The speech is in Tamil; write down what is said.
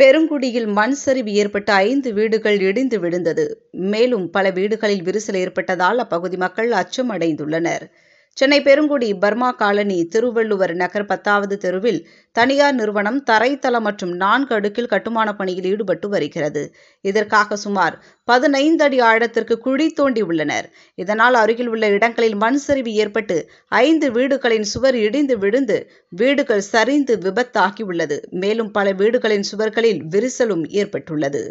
பெருங்குடியில் மண் சரிவு ஏற்பட்ட ஐந்து வீடுகள் இடிந்து விழுந்தது மேலும் பல வீடுகளில் விரிசல் ஏற்பட்டதால் அப்பகுதி மக்கள் அச்சம் அடைந்துள்ளனர் சென்னை பெருங்குடி பர்மா காலனி திருவள்ளுவர் நகர் பத்தாவது தெருவில் தனியார் நிறுவனம் தரைத்தளம் மற்றும் நான்கு அடுக்கில் கட்டுமான பணியில் ஈடுபட்டு வருகிறது இதற்காக சுமார் பதினைந்து அடி ஆழத்திற்கு குழி தோண்டி உள்ளனர் இதனால் அருகில் உள்ள இடங்களில் மண் சரிவு ஏற்பட்டு ஐந்து வீடுகளின் சுவர் இடிந்து விழுந்து வீடுகள் சரிந்து விபத்தாகியுள்ளது மேலும் பல வீடுகளின் சுவர்களில் விரிசலும் ஏற்பட்டுள்ளது